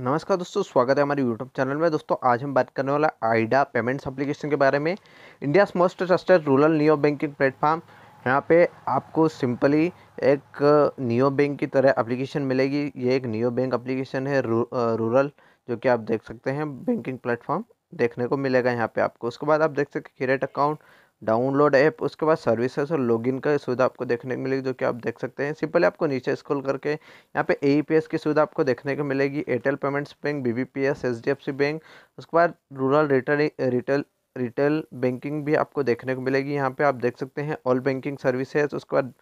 नमस्कार दोस्तों स्वागत है हमारे यूट्यूब चैनल में दोस्तों आज हम बात करने वाला आइडा पेमेंट्स एप्लीकेशन के बारे में India most trusted rural neo banking platform यहाँ पे आपको सिंपली एक नियो बैंक की तरह एप्लीकेशन मिलेगी ये एक नियो बैंक एप्लीकेशन है रू, रूरल जो कि आप देख सकते हैं बैंकिंग प्लेटफॉर्म देखने को मिलेगा यहाँ पे आपको उसके बाद आप देख सकते क्रेडिट अकाउंट डाउनलोड ऐप उसके बाद सर्विसेज और लॉगिन का सुविधा आपको देखने को मिलेगी जो कि आप देख सकते हैं सिंपली आपको नीचे स्क्रॉल करके यहाँ पे ए e की सुविधा आपको देखने को मिलेगी Airtel payments bank B B P S H D F C bank उसके बाद rural retail retail retail banking भी आपको देखने को मिलेगी यहाँ पे आप देख सकते हैं ऑल बैंकिंग सर्विसेज उसके बाद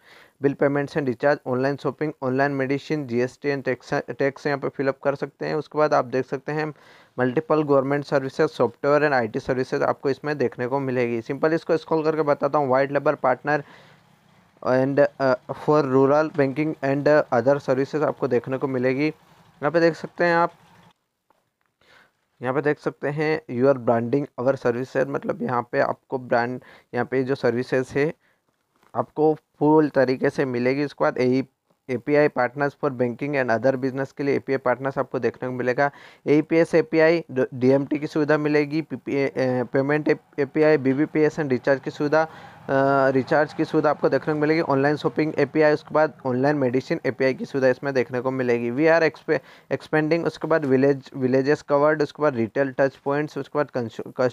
bill payments and recharge online shopping online medicine GST and tax tax यहाँ पे फिलअप कर सकते हैं उसके बाद आप देख सकते हैं multiple government services software and I services आपको इसमें देखने को मिलेगी सिंपल इसको स्कॉल करके बताता हूँ white label partner and for rural banking and other services आपको देखने को मिलेगी यहाँ पे देख सकते हैं आप यहाँ पे देख सकते हैं यू ब्रांडिंग अवर सर्विसेज मतलब यहाँ पे आपको ब्रांड यहाँ पे जो सर्विसेज है आपको फुल तरीके से मिलेगी इसके बाद यही A P I partners for banking and other business के लिए ए पी आई पार्टनर्स आपको देखने को मिलेगा A P S A P I D M T की सुविधा मिलेगी payment A P I B B P S and recharge की सुविधा रिचार्ज की सुविधा आपको देखने को मिलेगी ऑनलाइन शॉपिंग एपीआई उसके बाद ऑनलाइन मेडिसिन एपीआई की सुविधा इसमें देखने को मिलेगी वी आर एक्सपेंडिंग उसके बाद विलेज विलेजेस कवर्ड उसके बाद रिटेल टच पॉइंट्स उसके बाद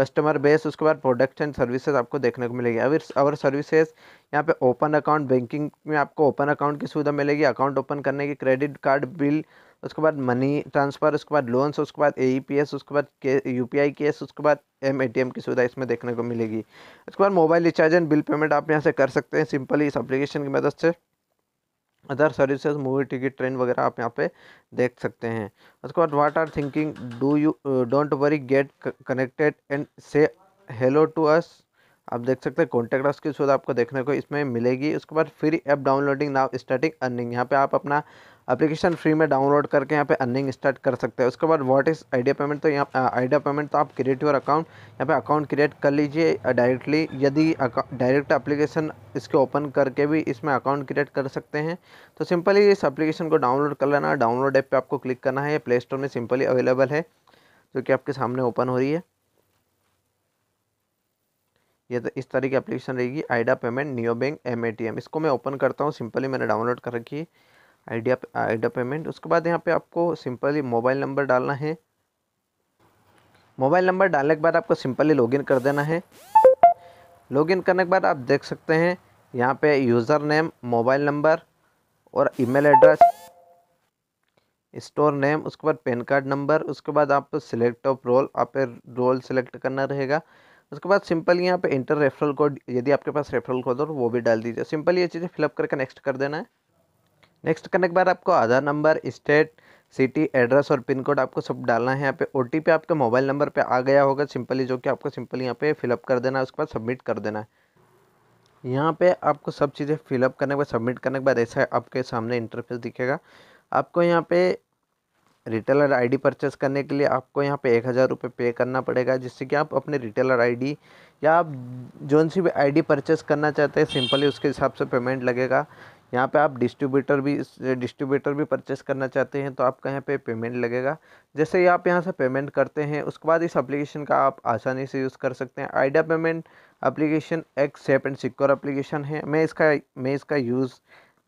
कस्टमर बेस उसके बाद प्रोडक्ट एंड सर्विसेज आपको देखने को मिलेगी अवर अवर सर्विसेज यहाँ पे ओपन अकाउंट बैंकिंग में आपको ओपन अकाउंट की सुविधा मिलेगी अकाउंट ओपन करने की क्रेडिट कार्ड बिल उसके बाद मनी ट्रांसफ़र उसके बाद लोन्स उसके बाद ए पी एस उसके बाद के यू पी आई केस उसके बाद एम ए टी एम की सुविधा इसमें देखने को मिलेगी उसके बाद mobile recharge and bill payment आप यहाँ से कर सकते हैं सिंपली इस अप्लीकेशन की मदद से other services movie ticket train वगैरह आप यहाँ पे देख सकते हैं उसके बाद what are thinking do you don't worry get connected and say hello to us आप देख सकते हैं कॉन्टेक्ट अस की सुविधा आपको देखने को इसमें मिलेगी उसके बाद free app downloading now starting earning यहाँ पे आप अपना एप्लीकेशन फ्री में डाउनलोड करके यहाँ पे अर्निंग स्टार्ट कर सकते हैं उसके बाद व्हाट इज़ आइडिया पेमेंट तो यहाँ आइडिया पेमेंट तो आप क्रिएट योर अकाउंट यहाँ पे अकाउंट क्रिएट कर लीजिए डायरेक्टली यदि डायरेक्ट एप्लीकेशन इसके ओपन करके भी इसमें अकाउंट क्रिएट कर सकते हैं तो सिंपली इस एप्लीकेशन को डाउनलोड कर लेना डाउनलोड ऐप पर आपको क्लिक करना है ये प्ले स्टोर में सिंपली अवेलेबल है जो कि आपके सामने ओपन हो रही है ये तो इस तरह की एप्लीकेशन रहेगी आइडा पेमेंट नियो बैंक एम इसको मैं ओपन करता हूँ सिंपली मैंने डाउनलोड कर रखी है आइडिया आइडिया पेमेंट उसके बाद यहाँ पे आपको सिंपली मोबाइल नंबर डालना है मोबाइल नंबर डालने के बाद आपको सिंपली लॉगिन कर देना है लॉगिन करने के बाद आप देख सकते हैं यहाँ पे यूज़र नेम मोबाइल नंबर और ईमेल एड्रेस स्टोर नेम उसके बाद पेन कार्ड नंबर उसके बाद आप सिलेक्ट ऑफ रोल आप रोल सिलेक्ट करना रहेगा उसके बाद सिंपल यहाँ पे इंटर रेफरल कोड यदि आपके पास रेफरल कोड हो तो वो भी डाल दीजिए सिंपल ये चीज़ें फिलअप करके नेक्स्ट कर देना है नेक्स्ट करने के बाद आपको Aadhaar number state city address और पिन कोड आपको सब डालना है यहाँ पे ओ टी आपके मोबाइल नंबर पे आ गया होगा सिंपली जो कि आपको सिंपली यहाँ पे फिलअप कर देना है उसके बाद सबमिट कर देना है यहाँ पे आपको सब चीज़ें फिलअप करने के बाद सबमिट करने के बाद ऐसा आपके सामने इंटरफेस दिखेगा आपको यहाँ पे रिटेलर आईडी परचेस करने के लिए आपको यहाँ पे एक हज़ार रुपये पे करना पड़ेगा जिससे कि आप अपने रिटेलर आईडी या आप जौन सी भी आई परचेस करना चाहते हैं सिंपली उसके हिसाब से पेमेंट लगेगा यहाँ पे आप डिस्ट्रीब्यूटर भी डिस्ट्रीब्यूटर भी परचेस करना चाहते हैं तो आपका यहाँ पे पेमेंट लगेगा जैसे ही आप यहाँ से पेमेंट करते हैं उसके बाद इस एप्लीकेशन का आप आसानी से यूज़ कर सकते हैं आइडिया पेमेंट एप्लीकेशन एक सेफ एंड सिक्योर एप्लीकेशन है मैं इसका मैं इसका यूज़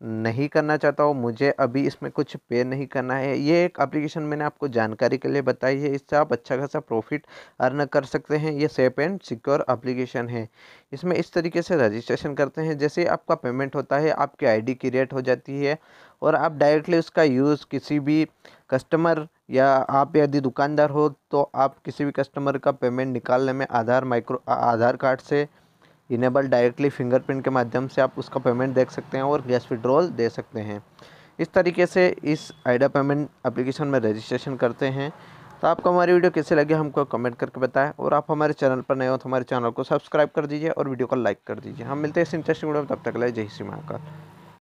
नहीं करना चाहता हूँ मुझे अभी इसमें कुछ पे नहीं करना है ये एक एप्लीकेशन मैंने आपको जानकारी के लिए बताई है इससे आप अच्छा खासा प्रॉफिट अर्न कर सकते हैं ये सेफ एंड सिक्योर एप्लीकेशन है इसमें इस तरीके से रजिस्ट्रेशन करते हैं जैसे आपका पेमेंट होता है आपकी आईडी क्रिएट हो जाती है और आप डायरेक्टली उसका यूज़ किसी भी कस्टमर या आप यदि दुकानदार हो तो आप किसी भी कस्टमर का पेमेंट निकालने में आधार माइक्रो आधार कार्ड से इनेबल डायरेक्टली फिंगरप्रिंट के माध्यम से आप उसका पेमेंट देख सकते हैं और गैस विड्रॉल दे सकते हैं इस तरीके से इस आइडा पेमेंट एप्लीकेशन में रजिस्ट्रेशन करते हैं तो आपको हमारी वीडियो कैसे लगे हमको कमेंट करके बताएं और आप हमारे चैनल पर नए हो तो हमारे चैनल को सब्सक्राइब कर दीजिए और वीडियो को लाइक कर दीजिए हम मिलते हैं इस इंटरेस्टिंग वीडियो में तब तक लाए जय श्री महाकाल